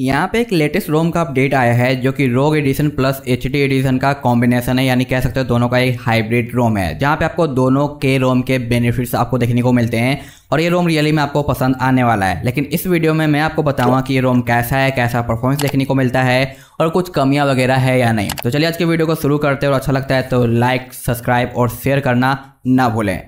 यहाँ पे एक लेटेस्ट रोम का अपडेट आया है जो कि ROG edition plus H D edition का कॉम्बिनेशन है यानी कह सकते हो दोनों का एक हाइब्रिड रोम है जहाँ पे आपको दोनों के रोम के बेनिफिट्स आपको देखने को मिलते हैं और ये रोम रियली में आपको पसंद आने वाला है लेकिन इस वीडियो में मैं आपको बताऊंगा कि ये रोम कैसा है कैसा परफॉर्मेंस देखने को मिलता है और कुछ कमियां वगैरह है या नहीं तो चलिए आज के वीडियो को शुरू करते हैं और अच्छा लगता है तो लाइक सब्सक्राइब और शेयर करना ना भूलें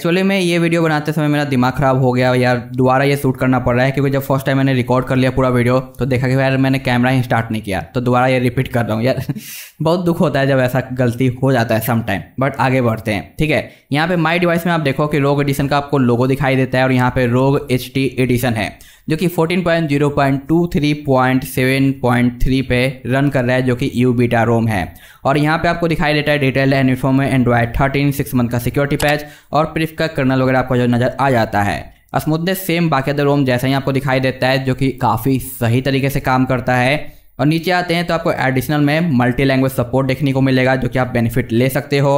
एक्चुअली मैं ये वीडियो बनाते समय मेरा दिमाग ख़राब हो गया यार दोबारा ये शूट करना पड़ रहा है क्योंकि जब फर्स्ट टाइम मैंने रिकॉर्ड कर लिया पूरा वीडियो तो देखा कि यार मैंने कैमरा ही स्टार्ट नहीं किया तो दोबारा ये रिपीट कर रहा हूँ यार बहुत दुख होता है जब ऐसा गलती हो जाता है सम टाइम बट आगे बढ़ते हैं ठीक है यहाँ पे माई डिवाइस में आप देखो कि रोग एडिशन का आपको लोगो दिखाई देता है और यहाँ पे रोग एच एडिशन है जो कि 14.0.23.7.3 पे रन कर रहा है जो कि यू बीटा रोम है और यहाँ पे आपको दिखाई देता है डिटेल एंड इन्फो में एंड्रॉयड थर्टीन सिक्स मंथ का सिक्योरिटी पैच और सिर्फ का कर्नल वगैरह आपको जो नज़र आ जाता है अस्मुदनेस सेम बाकी रोम जैसा ही आपको दिखाई देता है जो कि काफ़ी सही तरीके से काम करता है और नीचे आते हैं तो आपको एडिशनल में मल्टी लैंग्वेज सपोर्ट देखने को मिलेगा जो कि आप बेनिफिट ले सकते हो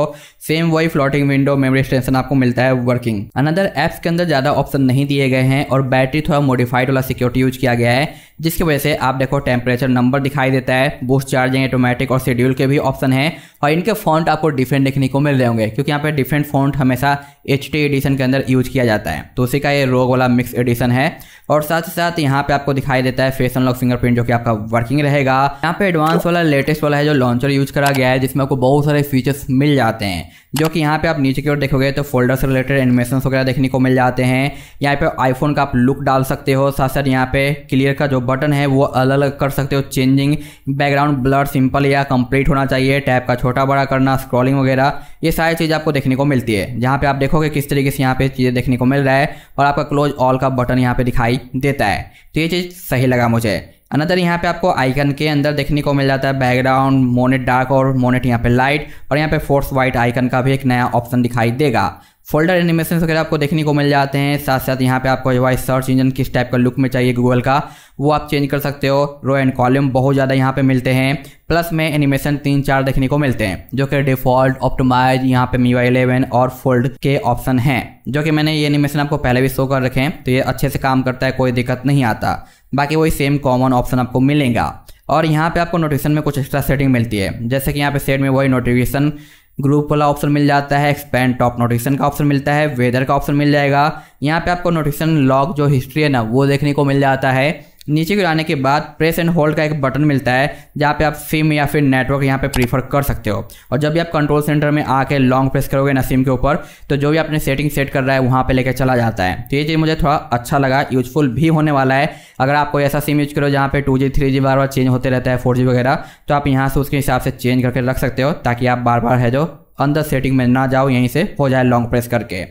सेम वही फ्लोटिंग विंडो मेमोरी एक्सटेंशन आपको मिलता है वर्किंग अनदर ऐप्स के अंदर ज़्यादा ऑप्शन नहीं दिए गए हैं और बैटरी थोड़ा मॉडिफाइड वाला सिक्योरिटी यूज किया गया है जिसकी वजह से आप देखो टेम्परेचर नंबर दिखाई देता है बूस्ट चार्जिंग ऑटोमेटिक और शेड्यूल के भी ऑप्शन है और इनके फॉन्ट आपको डिफरेंट देखने को मिल रहे होंगे क्योंकि यहाँ पे डिफरेंट फॉन्ट हमेशा एच एडिशन के अंदर यूज किया जाता है तो उसी का ये रोग वाला मिक्स एडिशन है और साथ ही साथ यहाँ पे आपको दिखाई देता है फेस अनलॉक फिंगरप्रिंट जो कि आपका वर्किंग रहेगा यहाँ पे एडवांस वाला लेटेस्ट वाला है जो लॉन्चर यूज करा गया है जिसमें आपको बहुत सारे फीचर्स मिल जाते हैं जो कि यहाँ पे आप नीचे की ओर देखोगे तो फोल्डर से रिलेटेड एनिमेशन वगैरह देखने को मिल जाते हैं यहाँ पे आईफोन का आप लुक डाल सकते हो साथ साथ यहाँ पे क्लियर का जो बटन है वो अलग अलग कर सकते हो चेंजिंग बैकग्राउंड ब्लर सिंपल या कंप्लीट होना चाहिए टैप का छोटा बड़ा करना स्क्रॉलिंग वगैरह ये सारी चीज़ आपको देखने को मिलती है जहाँ पे आप देखोगे किस तरीके से यहाँ पे चीज़ें देखने को मिल रहा है और आपका क्लोज ऑल का बटन यहाँ पे दिखाई देता है तो ये चीज़ सही लगा मुझे अनदर यहाँ पे आपको आइकन के अंदर देखने को मिल जाता है बैकग्राउंड मोनेट डार्क और मोनेट यहाँ पे लाइट और यहाँ पे फोर्स वाइट आइकन का भी एक नया ऑप्शन दिखाई देगा फोल्डर एनिमेशन वगैरह आपको देखने को मिल जाते हैं साथ साथ यहाँ पे आपको जो है सर्च इंजन किस टाइप का लुक में चाहिए गूगल का वो आप चेंज कर सकते हो रो एंड कॉलम बहुत ज़्यादा यहाँ पे मिलते हैं प्लस में एनिमेशन तीन चार देखने को मिलते हैं जो कि डिफॉल्ट ऑप्टोमाइज यहाँ पे मीवा इलेवन और फोल्ड के ऑप्शन हैं जो कि मैंने ये एनिमेशन आपको पहले भी शो कर रखे हैं तो ये अच्छे से काम करता है कोई दिक्कत नहीं आता बाकी वही सेम कॉमन ऑप्शन आपको मिलेगा और यहाँ पे आपको नोटिफिकेशन में कुछ एक्स्ट्रा सेटिंग मिलती है जैसे कि यहाँ पे सेट में वही नोटिफिकेशन ग्रुप वाला ऑप्शन मिल जाता है एक्सपेंड टॉप नोटिफिकेशन का ऑप्शन मिलता है वेदर का ऑप्शन मिल जाएगा यहाँ पे आपको नोटिफिकेशन लॉग जो हिस्ट्री है ना वो देखने को मिल जाता है नीचे गिराने के बाद प्रेस एंड होल्ड का एक बटन मिलता है जहाँ पे आप सिम या फिर नेटवर्क यहाँ पे प्रीफर कर सकते हो और जब भी आप कंट्रोल सेंटर में आके लॉन्ग प्रेस करोगे ना सिम के ऊपर तो जो भी आपने सेटिंग सेट कर रहा है वहाँ पे लेकर चला जाता है तो ये चीज़ मुझे थोड़ा अच्छा लगा यूजफुल भी होने वाला है अगर आप कोई ऐसा सिम यूज करो जहाँ पे टू जी थ्री जी बार बार चेंज होते रहता है फोर जी वगैरह तो आप यहाँ से उसके हिसाब से चेंज करके रख सकते हो ताकि आप बार बार है जो अंदर सेटिंग में ना जाओ यहीं से हो जाए लॉन्ग प्रेस करके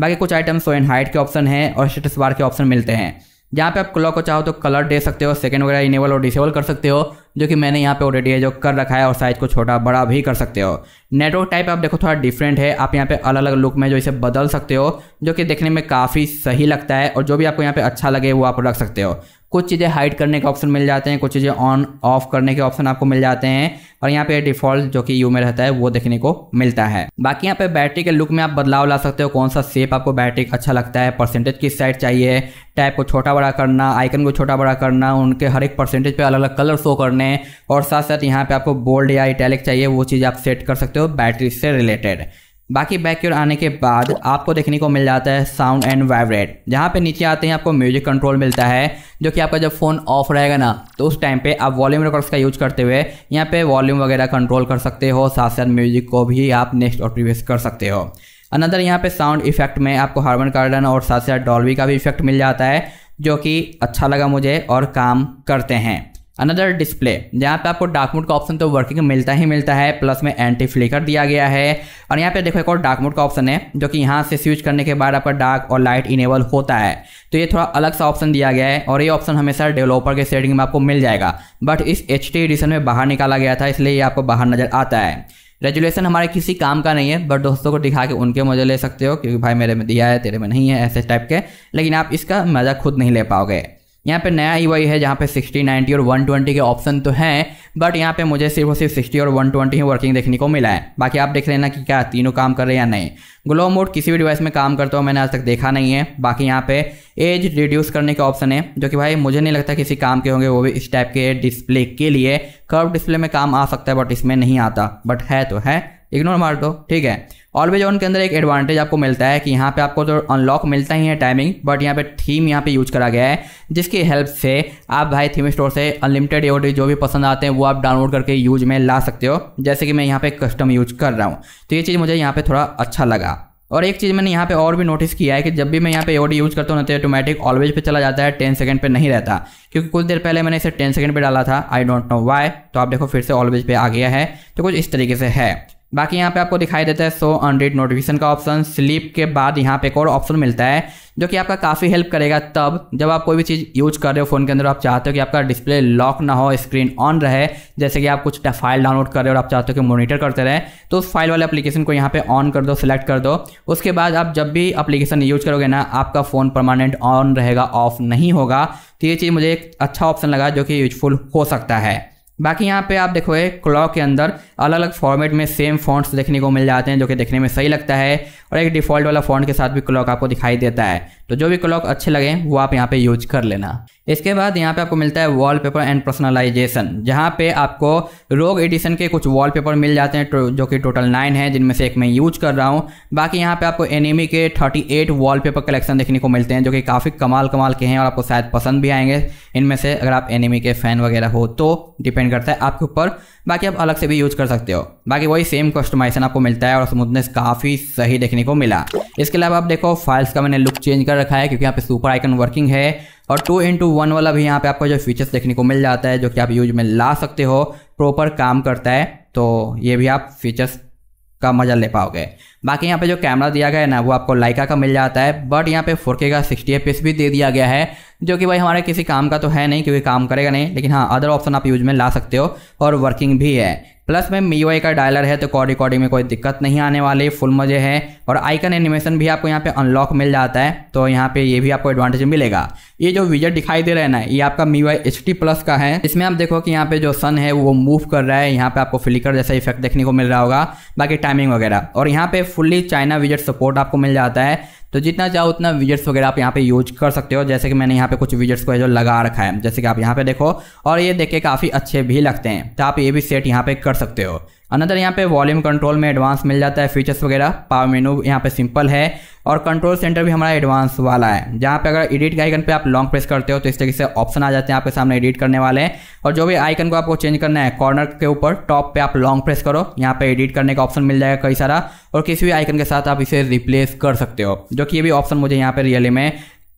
बाकी कुछ आइटम्स सो एंड हाइट के ऑप्शन हैं और स्टेटस बार के ऑप्शन मिलते हैं जहाँ पे आप क्लॉक को चाहो तो कलर दे सकते हो सेकंड वगैरह इनेबल और डिसेबल कर सकते हो जो कि मैंने यहाँ पे ऑलरेडी है जो कर रखा है और साइज को छोटा बड़ा भी कर सकते हो नेटवर्क टाइप आप देखो थोड़ा डिफरेंट है आप यहाँ पे अलग अलग लुक में जो इसे बदल सकते हो जो कि देखने में काफ़ी सही लगता है और जो भी आपको यहाँ पे अच्छा लगे वो आप रख सकते हो कुछ चीज़ें हाइड करने के ऑप्शन मिल जाते हैं कुछ चीज़ें ऑन ऑफ करने के ऑप्शन आपको मिल जाते हैं और यहाँ पे डिफॉल्ट जो कि यू में रहता है वो देखने को मिलता है बाकी यहाँ पे बैटरी के लुक में आप बदलाव ला सकते हो कौन सा शेप आपको बैटरी का अच्छा लगता है परसेंटेज किस साइड चाहिए टैप को छोटा बड़ा करना आइकन को छोटा बड़ा करना उनके हर एक परसेंटेज पे अलग अलग कलर शो करने और साथ साथ यहाँ पे आपको बोल्ड या इटैलिक चाहिए वो चीज़ आप सेट कर सकते हो बैटरी से रिलेटेड बाकी बैक की ओर आने के बाद आपको देखने को मिल जाता है साउंड एंड वाइब्रेट जहाँ पे नीचे आते हैं आपको म्यूजिक कंट्रोल मिलता है जो कि आपका जब फ़ोन ऑफ रहेगा ना तो उस टाइम पे आप वॉल्यूम रिकॉर्ड्स का यूज करते हुए यहाँ पे वॉल्यूम वगैरह कंट्रोल कर सकते हो साथ साथ म्यूजिक को भी आप नेक्स्ट और प्रीवियस कर सकते हो अनदर यहाँ पे साउंड इफेक्ट में आपको हार्मन कार्डन और साथ साथ डॉलवी का भी इफेक्ट मिल जाता है जो कि अच्छा लगा मुझे और काम करते हैं अनदर डिस्प्ले जहाँ पे आपको डार्क मोड का ऑप्शन तो वर्किंग मिलता ही मिलता है प्लस में एंटी फ्लिकर दिया गया है और यहाँ पे देखो एक और डार्क मोड का ऑप्शन है जो कि यहाँ से स्विच करने के बाद आपका डार्क और लाइट इनेबल होता है तो ये थोड़ा अलग सा ऑप्शन दिया गया है और ये ऑप्शन हमेशा डेवलपर के सेटिंग में आपको मिल जाएगा बट इस एच एडिशन में बाहर निकाला गया था इसलिए ये आपको बाहर नजर आता है रेजुलेशन हमारे किसी काम का नहीं है बट दोस्तों को दिखा के उनके मजे ले सकते हो क्योंकि भाई मेरे में दिया है तेरे में नहीं है ऐसे टाइप के लेकिन आप इसका मज़ा खुद नहीं ले पाओगे यहाँ पे नया ई है जहाँ पे 60, 90 और 120 के ऑप्शन तो हैं बट यहाँ पे मुझे सिर्फ और सिर्फ 60 और 120 ही वर्किंग देखने को मिला है बाकी आप देख लेना कि क्या तीनों काम कर रहे हैं या नहीं ग्लो मोड किसी भी डिवाइस में काम करता हूँ मैंने आज तक देखा नहीं है बाकी यहाँ पे एज रिड्यूस करने का ऑप्शन है जो कि भाई मुझे नहीं लगता किसी काम के होंगे वो भी इस टाइप के डिस्प्ले के लिए कर्व डिस्प्ले में काम आ सकता है बट इसमें नहीं आता बट है तो है इग्नोर मार दो ठीक है ऑलवेज ऑन के अंदर एक एडवांटेज आपको मिलता है कि यहाँ पे आपको तो अनलॉक मिलता ही है टाइमिंग बट यहाँ पे थीम यहाँ पे यूज करा गया है जिसकी हेल्प से आप भाई थीम स्टोर से अनलिमिटेड एओडी जो भी पसंद आते हैं वो आप डाउनलोड करके यूज में ला सकते हो जैसे कि मैं यहाँ पे कस्टम यूज कर रहा हूँ तो ये चीज़ मुझे यहाँ पे थोड़ा अच्छा लगा और एक चीज़ मैंने यहाँ पे और भी नोटिस किया है कि जब भी मैं यहाँ पे एओडी यूज़ करता हूँ ना तो ऑटोमेटिक ऑलवेज पे चला जाता है टेन सेकंड पे नहीं रहता क्योंकि कुछ देर पहले मैंने इसे टेन सेकंड पे डाला था आई डोंट नो वाई तो आप देखो फिर से ऑलवेज पे आ गया है तो कुछ इस तरीके से है बाकी यहाँ पे आपको दिखाई देता है सो अनरीड नोटिफिकेशन का ऑप्शन स्लीप के बाद यहाँ पे एक और ऑप्शन मिलता है जो कि आपका काफ़ी हेल्प करेगा तब जब आप कोई भी चीज़ यूज कर रहे हो फ़ोन के अंदर आप चाहते हो कि आपका डिस्प्ले लॉक ना हो स्क्रीन ऑन रहे जैसे कि आप कुछ फाइल डाउनलोड कर रहे हो और आप चाहते हो कि मोनिटर करते रहे तो उस फाइल वाले अपलीकेशन को यहाँ पर ऑन कर दो सिलेक्ट कर दो उसके बाद आप जब भी अपलीकेशन यूज करोगे ना आपका फ़ोन परमानेंट ऑन रहेगा ऑफ नहीं होगा तो ये चीज़ मुझे एक अच्छा ऑप्शन लगा जो कि यूजफुल हो सकता है बाकी यहाँ पे आप देखोगे क्लॉक के अंदर अलग अलग फॉर्मेट में सेम फॉन्ट्स देखने को मिल जाते हैं जो कि देखने में सही लगता है और एक डिफ़ॉल्ट वाला फॉन्ट के साथ भी क्लॉक आपको दिखाई देता है तो जो भी क्लॉक अच्छे लगे वो आप यहाँ पे यूज कर लेना इसके बाद यहाँ पे आपको मिलता है वॉलपेपर एंड पर्सनलाइजेशन जहाँ पे आपको रोग एडिशन के कुछ वॉलपेपर मिल जाते हैं तो जो कि टोटल नाइन है जिनमें से एक मैं यूज कर रहा हूँ बाकी यहाँ पे आपको एनिमी के थर्टी एट वॉलपेपर कलेक्शन देखने को मिलते हैं जो कि काफ़ी कमाल कमाल के हैं और आपको शायद पसंद भी आएंगे इनमें से अगर आप एनिमी के फैन वगैरह हो तो डिपेंड करता है आपके ऊपर बाकी आप अलग से भी यूज कर कर सकते हो बाकी वही सेम कस्टमाइजेशन आपको मिलता है और स्मूथनेस काफ़ी सही देखने को मिला इसके अलावा आप देखो फाइल्स का मैंने लुक चेंज कर रखा है क्योंकि यहाँ पे सुपर आइकन वर्किंग है और टू इंटू वन वाला भी यहाँ पे आपको जो फीचर्स देखने को मिल जाता है जो कि आप यूज में ला सकते हो प्रॉपर काम करता है तो ये भी आप फीचर्स का मजा ले पाओगे बाकी यहाँ पे जो कैमरा दिया गया है ना वो आपको लाइका का मिल जाता है बट यहाँ पे 4K का 60 एफ भी दे दिया गया है जो कि भाई हमारे किसी काम का तो है नहीं क्योंकि काम करेगा नहीं लेकिन हाँ अदर ऑप्शन आप यूज में ला सकते हो और वर्किंग भी है प्लस में मी का डायलर है तो कॉड रिकॉर्डिंग में कोई दिक्कत नहीं आने वाली फुल मजे है और आइकन एनिमेशन भी आपको यहाँ पे अनलॉक मिल जाता है तो यहाँ पे ये भी आपको एडवांटेज मिलेगा ये जो विजट दिखाई दे रहा है ना ये आपका मी वाई एच प्लस का है इसमें आप देखो कि यहाँ पे जो सन है वो मूव कर रहा है यहाँ पे आपको फ्लिकर जैसा इफेक्ट देखने को मिल रहा होगा बाकी टाइमिंग वगैरह और यहाँ पे फुल्ली चाइना विजेट सपोर्ट आपको मिल जाता है तो जितना चाहो उतना विजेट्स वगैरह आप यहाँ पे यूज कर सकते हो जैसे कि मैंने यहाँ पे कुछ विजेट्स को जो लगा रखा है जैसे कि आप यहाँ पे देखो और ये देख के काफ़ी अच्छे भी लगते हैं तो आप ये भी सेट यहाँ पे कर सकते हो अनदर यहाँ पे वॉल्यूम कंट्रोल में एडवांस मिल जाता है फीचर्स वगैरह पावर मेनू यहाँ पे सिंपल है और कंट्रोल सेंटर भी हमारा एडवांस वाला है जहाँ पे अगर एडिट के आइकन पे आप लॉन्ग प्रेस करते हो तो इस तरीके से ऑप्शन आ जाते हैं आपके सामने एडिट करने वाले हैं और जो भी आइकन को आपको चेंज करना है कॉर्नर के ऊपर टॉप पे आप लॉन्ग प्रेस करो यहाँ पे एडिट करने का ऑप्शन मिल जाएगा कई सारा और किसी भी आइकन के साथ आप इसे रिप्लेस कर सकते हो जो कि ये भी ऑप्शन मुझे यहाँ पर रियली में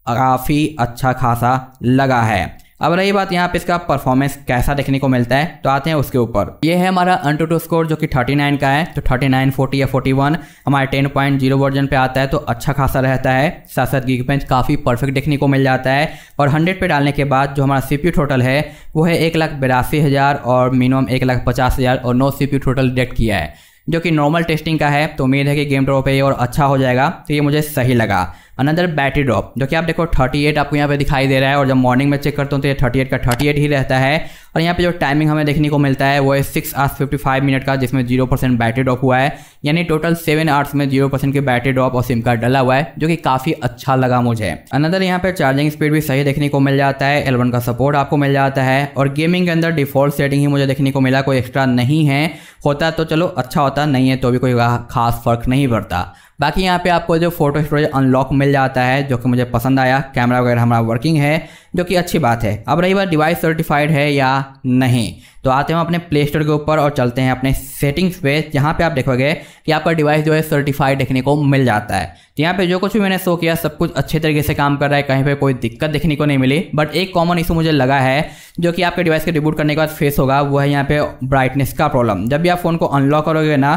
काफ़ी अच्छा खासा लगा है अब रही बात यहाँ पे इसका परफॉर्मेंस कैसा देखने को मिलता है तो आते हैं उसके ऊपर ये है हमारा अन टू टू स्कोर जो कि 39 का है तो 39, 40 या 41 हमारे 10.0 वर्जन पे आता है तो अच्छा खासा रहता है साथ साथ गिग बेंच काफ़ी परफेक्ट देखने को मिल जाता है और 100 पे डालने के बाद जो हमारा सी टोटल है वो है एक लाख बिरासी हज़ार और मिनिमम एक लाख पचास हज़ार और नौ सी टोटल डेट किया है जो कि नॉर्मल टेस्टिंग का है तो उम्मीद है कि गेम ड्रॉप है और अच्छा हो जाएगा तो ये मुझे सही लगा अनदर बैटरी ड्रॉप जो कि आप देखो 38 आपको यहाँ पे दिखाई दे रहा है और जब मॉर्निंग में चेक करता हूँ तो ये 38 का 38 ही रहता है और यहाँ पे जो टाइमिंग हमें देखने को मिलता है वो है six hours fifty five minute का जिसमें जीरो परसेंट बैटरी ड्रॉप हुआ है यानी टोटल सेवन आवर्स में जीरो परसेंट की बैटरी ड्रॉप और सिम कार्ड डला हुआ है जो कि काफ़ी अच्छा लगा मुझे अनदर यहाँ पे चार्जिंग स्पीड भी सही देखने को मिल जाता है एलवन का सपोर्ट आपको मिल जाता है और गेमिंग के अंदर डिफॉल्ट सेटिंग ही मुझे देखने को मिला कोई एक्स्ट्रा नहीं है होता तो चलो अच्छा होता नहीं है तो भी कोई खास फर्क नहीं पड़ता बाकी यहाँ पे आपको जो फोटो स्टोरेज अनलॉक मिल जाता है जो कि मुझे पसंद आया कैमरा वगैरह हमारा वर्किंग है जो कि अच्छी बात है अब रही बात डिवाइस सर्टिफाइड है या नहीं तो आते हैं अपने प्ले स्टोर के ऊपर और चलते हैं अपने सेटिंग्स पे यहाँ पे आप देखोगे कि आपका डिवाइस जो है सर्टिफाइड देखने को मिल जाता है तो यहाँ पे जो कुछ भी मैंने शो किया सब कुछ अच्छे तरीके से काम कर रहा है कहीं पे कोई दिक्कत देखने को नहीं मिली बट एक कॉमन इशू मुझे लगा है जो कि आपके डिवाइस के रिबूट करने के बाद फेस होगा वो है यहाँ पे ब्राइटनेस का प्रॉब्लम जब भी आप फ़ोन को अनलॉक करोगे ना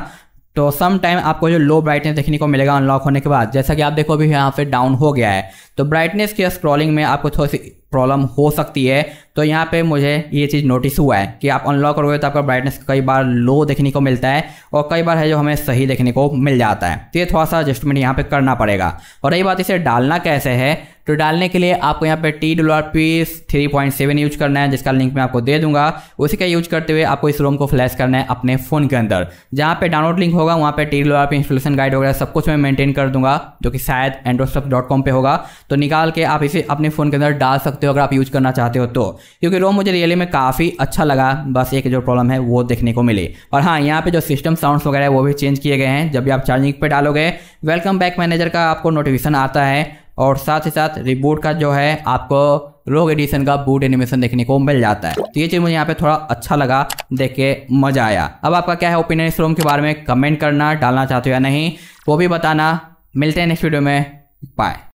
तो सम टाइम आपको जो लो ब्राइटनेस देखने को मिलेगा अनलॉक होने के बाद जैसा कि आप देखो अभी यहाँ पे डाउन हो गया है तो ब्राइटनेस की स्क्रॉलिंग में आपको थोड़ी सी प्रॉब्लम हो सकती है तो यहाँ पे मुझे ये चीज़ नोटिस हुआ है कि आप अनलॉक करोगे तो आपका ब्राइटनेस कई बार लो देखने को मिलता है और कई बार है जो हमें सही देखने को मिल जाता है तो ये थोड़ा सा एडजस्टमेंट यहाँ पे करना पड़ेगा और रही बात इसे डालना कैसे है तो डालने के लिए आपको यहाँ पे T R P's three point seven use करना है जिसका लिंक मैं आपको दे दूंगा उसी का यूज करते हुए आपको इस रोम को फ्लैश करना है अपने फ़ोन के अंदर जहाँ पे डाउनलोड लिंक होगा वहाँ पे T R P installation guide वगैरह सब कुछ मैं मेंटेन कर दूंगा जो कि शायद एंड्रोसप डॉट कॉम पर होगा तो निकाल के आप इसे अपने फ़ोन के अंदर डाल सकते सकते हो अगर आप यूज करना चाहते हो तो क्योंकि रोम मुझे रियली में काफ़ी अच्छा लगा बस एक जो प्रॉब्लम है वो देखने को मिली और हाँ यहाँ पे जो सिस्टम साउंड्स वगैरह वो भी चेंज किए गए हैं जब भी आप चार्जिंग पे डालोगे वेलकम बैक मैनेजर का आपको नोटिफिकेशन आता है और साथ ही साथ रिबूट का जो है आपको रोग एडिशन का बूट एनिमेशन देखने को मिल जाता है तो ये चीज़ मुझे यहाँ पे थोड़ा अच्छा लगा देख के मजा आया अब आपका क्या है ओपिनियन इस रोम के बारे में कमेंट करना डालना चाहते हो या नहीं वो भी बताना मिलते हैं नेक्स्ट वीडियो में बाय